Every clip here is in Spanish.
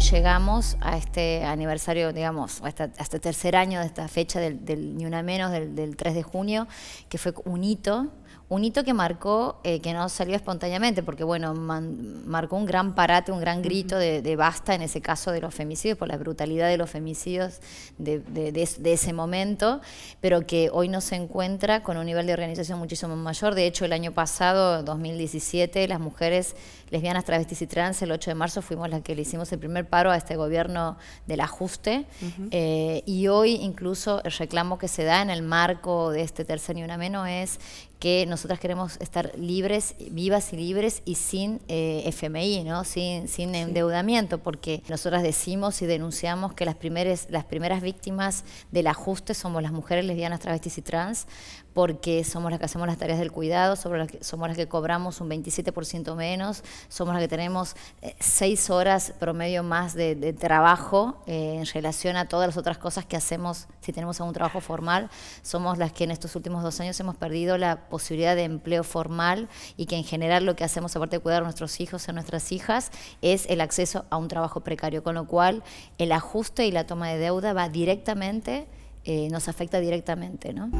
llegamos a este aniversario, digamos, a este tercer año de esta fecha del, Ni Una Menos, del, 3 de junio, que fue un hito, un hito que marcó, eh, que no salió espontáneamente, porque bueno, marcó un gran parate, un gran grito de, basta en ese caso de los femicidios, por la brutalidad de los femicidios de, ese momento, pero que hoy nos encuentra con un nivel de organización muchísimo mayor. De hecho, el año pasado, 2017, las mujeres lesbianas, travestis y trans, el 8 de marzo fuimos las que le hicimos el primer paro a este gobierno del ajuste eh, y hoy incluso el reclamo que se da en el marco de este tercer ni una menos es que nosotras queremos estar libres, vivas y libres y sin eh, FMI, ¿no? sin, sin endeudamiento, porque nosotras decimos y denunciamos que las, primeres, las primeras víctimas del ajuste somos las mujeres lesbianas, travestis y trans, porque somos las que hacemos las tareas del cuidado, somos las que cobramos un 27% menos, somos las que tenemos eh, seis horas promedio más de, trabajo eh, en relación a todas las otras cosas que hacemos si tenemos algún trabajo formal, somos las que en estos últimos dos años hemos perdido la posibilidad de empleo formal y que en general lo que hacemos, aparte de cuidar a nuestros hijos, a nuestras hijas, es el acceso a un trabajo precario, con lo cual el ajuste y la toma de deuda va directamente, eh, nos afecta directamente. ¿no?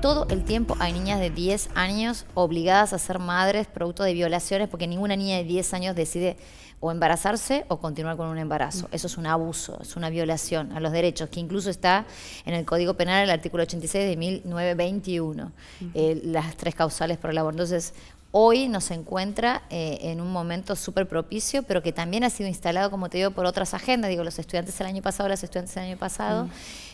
todo el tiempo hay niñas de 10 años obligadas a ser madres producto de violaciones porque ninguna niña de 10 años decide o embarazarse o continuar con un embarazo. Eso es un abuso, es una violación a los derechos, que incluso está en el Código Penal, el artículo 86 de 1921, eh, las tres causales por el aborto. Entonces, hoy nos encuentra eh, en un momento súper propicio, pero que también ha sido instalado, como te digo, por otras agendas. Digo, los estudiantes del año pasado, las estudiantes del año pasado,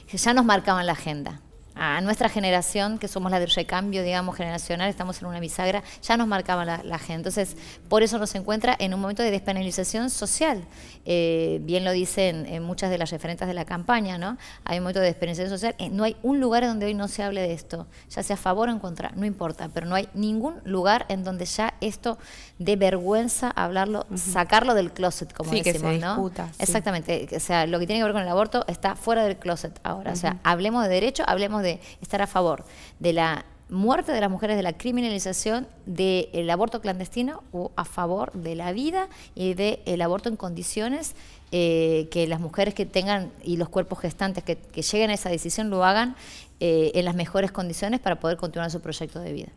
que ya nos marcaban la agenda a nuestra generación, que somos la del recambio, digamos, generacional, estamos en una bisagra, ya nos marcaba la, gente. Entonces, por eso nos encuentra en un momento de despenalización social. Eh, bien lo dicen eh, muchas de las referentes de la campaña, ¿no? Hay un momento de despenalización social. Eh, no hay un lugar donde hoy no se hable de esto, ya sea a favor o en contra, no importa, pero no hay ningún lugar en donde ya esto de vergüenza hablarlo, sacarlo del closet, como decimos, ¿no? Exactamente. O sea, lo que tiene que ver con el aborto está fuera del closet ahora. O sea, hablemos de derecho, hablemos de de estar a favor de la muerte de las mujeres, de la criminalización del aborto clandestino o a favor de la vida y del el aborto en condiciones eh, que las mujeres que tengan y los cuerpos gestantes que, lleguen a esa decisión lo hagan eh, en las mejores condiciones para poder continuar su proyecto de vida.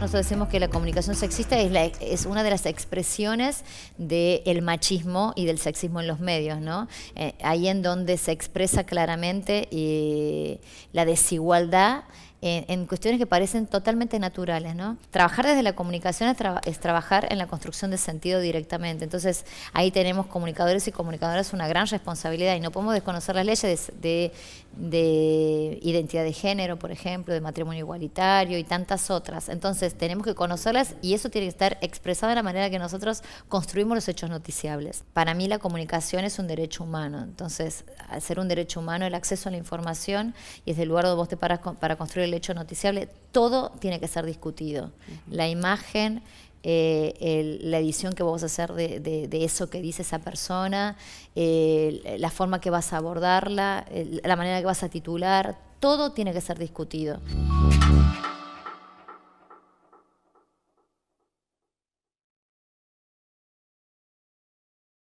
Nosotros decimos que la comunicación sexista es, la, es una de las expresiones del machismo y del sexismo en los medios, ¿no? Eh, ahí en donde se expresa claramente eh, la desigualdad en, cuestiones que parecen totalmente naturales. ¿no? Trabajar desde la comunicación es, trabajar en la construcción de sentido directamente. Entonces ahí tenemos comunicadores y comunicadoras una gran responsabilidad y no podemos desconocer las leyes de, identidad de género, por ejemplo, de matrimonio igualitario y tantas otras. Entonces tenemos que conocerlas y eso tiene que estar expresado de la manera que nosotros construimos los hechos noticiables. Para mí la comunicación es un derecho humano. Entonces al ser un derecho humano el acceso a la información y es el lugar donde vos te paras para construir el hecho noticiable, todo tiene que ser discutido. La imagen, eh, la edición que vos vas a hacer de, eso que dice esa persona, la forma que vas a abordarla, la manera que vas a titular, todo tiene que ser discutido.